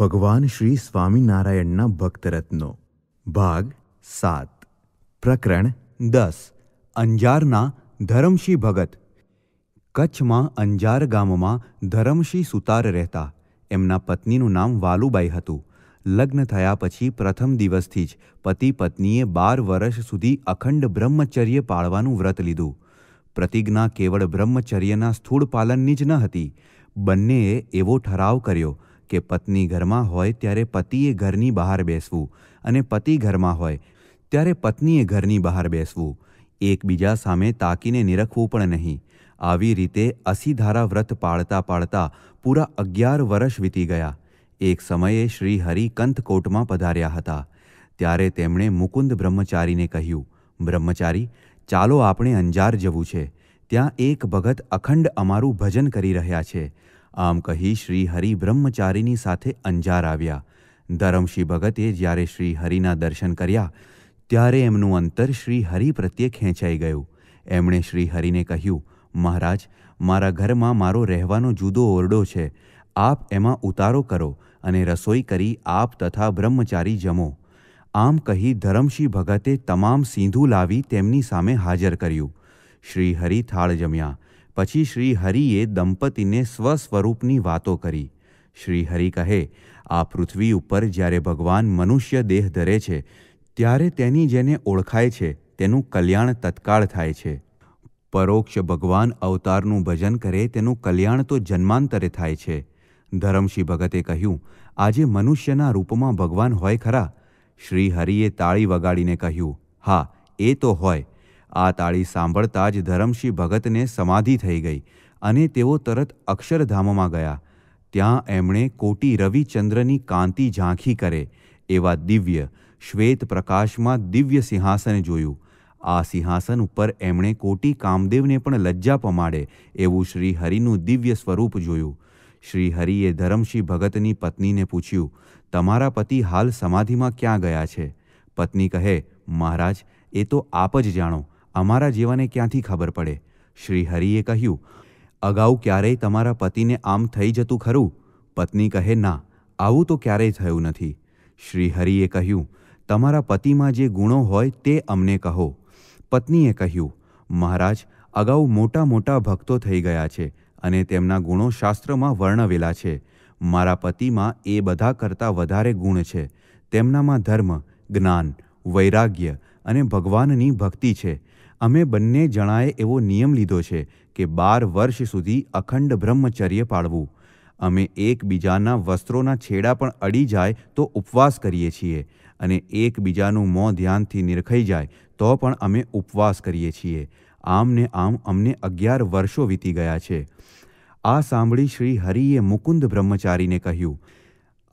ભગવાન શ્રી સ્વામિનારાયણના ભક્તરત્નો ભાગ સાત પ્રકરણ દસ અંજારના ધરમશી ભગત કચ્છમાં અંજાર ગામમાં ધરમશી સુતાર રહેતા એમના પત્નીનું નામ વાલુબાઈ હતું લગ્ન થયા પછી પ્રથમ દિવસથી જ પતિ પત્નીએ બાર વર્ષ સુધી અખંડ બ્રહ્મચર્ય પાળવાનું વ્રત લીધું પ્રતિજ્ઞા કેવળ બ્રહ્મચર્યના સ્થૂળ પાલનની જ ન હતી બંનેએ એવો ઠરાવ કર્યો કે પત્ની ઘરમાં હોય ત્યારે પતિએ ઘરની બહાર બેસવું અને પતિ ઘરમાં હોય ત્યારે પત્નીએ ઘરની બહાર બેસવું એકબીજા સામે તાકીને નિરખવું પણ નહીં આવી રીતે અસીધારા વ્રત પાળતા પાળતા પૂરા અગિયાર વર્ષ વીતી ગયા એક સમયે શ્રી હરિ કંથકોટમાં પધાર્યા હતા ત્યારે તેમણે મુકુંદ બ્રહ્મચારીને કહ્યું બ્રહ્મચારી ચાલો આપણે અંજાર જવું છે ત્યાં એક ભગત અખંડ અમારું ભજન કરી રહ્યા છે આમ કહી શ્રી હરિ બ્રહ્મચારીની સાથે અંજાર આવ્યા ધરમશી ભગતે જ્યારે શ્રી હરિના દર્શન કર્યા ત્યારે એમનું અંતર શ્રી હરિ પ્રત્યે ખેંચાઈ ગયું એમણે શ્રી હરિને કહ્યું મહારાજ મારા ઘરમાં મારો રહેવાનો જુદો ઓરડો છે આપ એમાં ઉતારો કરો અને રસોઈ કરી આપ તથા બ્રહ્મચારી જમો આમ કહી ધરમશી ભગતે તમામ સીંધું લાવી તેમની સામે હાજર કર્યું શ્રી હરિ થાળ જમ્યા પછી શ્રી હરિએ દંપતીને સ્વસ્વરૂપની વાતો કરી શ્રી હરિ કહે આ પૃથ્વી ઉપર જ્યારે ભગવાન મનુષ્ય દેહ ધરે છે ત્યારે તેની જેને ઓળખાય છે તેનું કલ્યાણ તત્કાળ થાય છે પરોક્ષ ભગવાન અવતારનું ભજન કરે તેનું કલ્યાણ તો જન્માંતરે થાય છે ધરમશી ભગતે કહ્યું આજે મનુષ્યના રૂપમાં ભગવાન હોય ખરા શ્રી હરિએ તાળી વગાડીને કહ્યું હા એ તો હોય આ તાળી સાંભળતા જ ધરમસિંહ ભગતને સમાધિ થઈ ગઈ અને તેઓ તરત અક્ષરધામમાં ગયા ત્યાં એમણે કોટી રવિચંદ્રની કાંતિ ઝાંખી કરે એવા દિવ્ય શ્વેત પ્રકાશમાં દિવ્ય સિંહાસન જોયું આ સિંહાસન ઉપર એમણે કોટી કામદેવને પણ લજ્જા પમાડે એવું શ્રી હરિનું દિવ્ય સ્વરૂપ જોયું શ્રી હરિએ ધરમસિંહ ભગતની પત્નીને પૂછ્યું તમારા પતિ હાલ સમાધિમાં ક્યાં ગયા છે પત્ની કહે મહારાજ એ તો આપ જ જાણો અમારા જીવાને ક્યાંથી ખબર પડે શ્રી હરિએ કહ્યું અગાઉ ક્યારેય તમારા પતિને આમ થઈ જતું ખરું પત્ની કહે ના આવું તો ક્યારેય થયું નથી શ્રી હરિએ કહ્યું તમારા પતિમાં જે ગુણો હોય તે અમને કહો પત્નીએ કહ્યું મહારાજ અગાઉ મોટા મોટા ભક્તો થઈ ગયા છે અને તેમના ગુણો શાસ્ત્રમાં વર્ણવેલા છે મારા પતિમાં એ બધા કરતાં વધારે ગુણ છે તેમનામાં ધર્મ જ્ઞાન વૈરાગ્ય અને ભગવાનની ભક્તિ છે અમે બંને જણાએ એવો નિયમ લીધો છે કે બાર વર્ષ સુધી અખંડ બ્રહ્મચર્ય પાળવું અમે એકબીજાના વસ્ત્રોના છેડા પણ અડી જાય તો ઉપવાસ કરીએ છીએ અને એકબીજાનું મોં ધ્યાનથી નિરખાઈ જાય તો પણ અમે ઉપવાસ કરીએ છીએ આમને આમ અમને અગિયાર વર્ષો વીતી ગયા છે આ સાંભળી શ્રી હરિએ મુકુંદ બ્રહ્મચારીને કહ્યું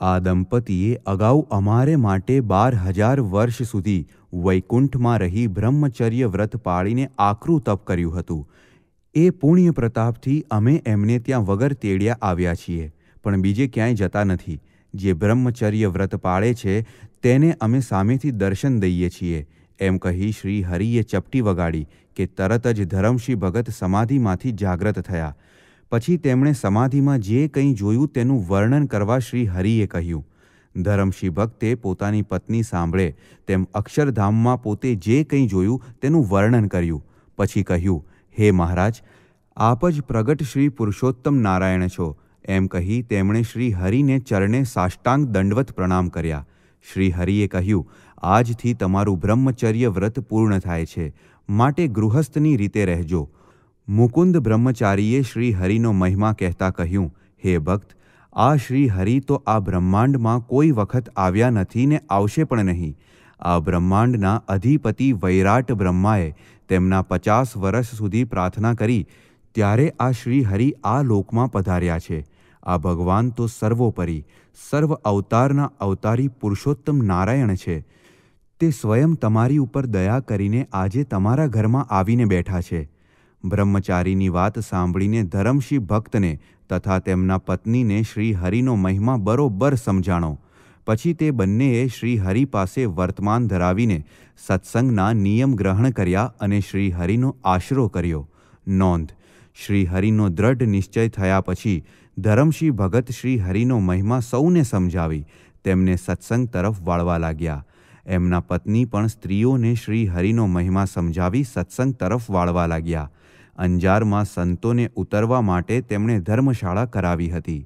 આ દંપતીએ અગાઉ અમારે માટે બાર હજાર વર્ષ સુધી વૈકુંઠમાં રહી બ્રહ્મચર્ય વ્રત પાળીને આકરું તપ કર્યું હતું એ પુણ્ય પ્રતાપથી અમે એમને ત્યાં વગર તેડ્યા આવ્યા છીએ પણ બીજે ક્યાંય જતા નથી જે બ્રહ્મચર્ય વ્રત પાળે છે તેને અમે સામેથી દર્શન દઈએ છીએ એમ કહી શ્રી હરિએ ચપટી વગાડી કે તરત જ ધરમશી ભગત સમાધિમાંથી જાગ્રત થયા પછી તેમણે સમાધિમાં જે કંઈ જોયું તેનું વર્ણન કરવા શ્રી હરિએ કહ્યું ધરમશી ભક્તે પોતાની પત્ની સાંભળે તેમ અક્ષરધામમાં પોતે જે કંઈ જોયું તેનું વર્ણન કર્યું પછી કહ્યું હે મહારાજ આપ જ પ્રગટ શ્રી પુરુષોત્તમ નારાયણ છો એમ કહી તેમણે શ્રી હરિને ચરણે સાષ્ટાંગ દંડવત પ્રણામ કર્યા શ્રી હરિએ કહ્યું આજથી તમારું બ્રહ્મચર્ય વ્રત પૂર્ણ થાય છે માટે ગૃહસ્થની રીતે રહેજો મુકુંદ બ્રહ્મચારીએ શ્રી હરિનો મહિમા કહેતા કહ્યું હે ભક્ત આ શ્રી હરિ તો આ બ્રહ્માંડમાં કોઈ વખત આવ્યા નથી ને આવશે પણ નહીં આ બ્રહ્માંડના અધિપતિ વૈરાટ બ્રહ્માએ તેમના પચાસ વર્ષ સુધી પ્રાર્થના કરી ત્યારે આ શ્રી હરિ આ લોકમાં પધાર્યા છે આ ભગવાન તો સર્વોપરી સર્વ અવતારના અવતારી પુરુષોત્તમ નારાયણ છે તે સ્વયં તમારી ઉપર દયા કરીને આજે તમારા ઘરમાં આવીને બેઠા છે બ્રહ્મચારીની વાત સાંભળીને ધરમશી ભક્તને તથા તેમના પત્નીને શ્રી હરિનો મહિમા બરોબર સમજાણો પછી તે બંનેએ શ્રી હરિ પાસે વર્તમાન ધરાવીને સત્સંગના નિયમ ગ્રહણ કર્યા અને શ્રી હરિનો આશરો કર્યો નોંધ શ્રી હરિનો દ્રઢ નિશ્ચય થયા પછી ધરમશી ભગત શ્રી હરિનો મહિમા સૌને સમજાવી તેમને સત્સંગ તરફ વાળવા લાગ્યા એમના પત્ની પણ સ્ત્રીઓને શ્રી હરિનો મહિમા સમજાવી સત્સંગ તરફ વાળવા લાગ્યા અંજારમાં સંતોને ઉતરવા માટે તેમણે ધર્મશાળા કરાવી હતી